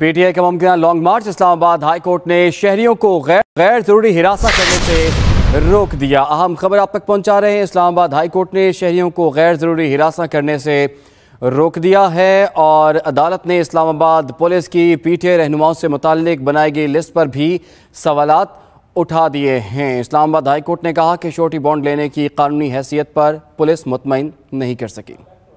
PTI का मुमकिन long मार्च Islamabad high court ने शहरियों को गैर गैर जरूरी हिरासत करने से रोक दिया अहम खबर आप तक पहुंचा रहे हैं इस्लामाबाद हाईकोर्ट ने शहरियों को गैर जरूरी हिरासत करने से रोक दिया है और अदालत ने इस्लामाबाद पुलिस की पीटीआई रहनुमाओं से मुतक बनाई गई लिस्ट पर भी सवाल उठा दिए हैं इस्लामाबाद हाईकोर्ट ने कहा कि छोटी बॉन्ड लेने की कानूनी हैसियत पर पुलिस मुतमिन नहीं कर सकी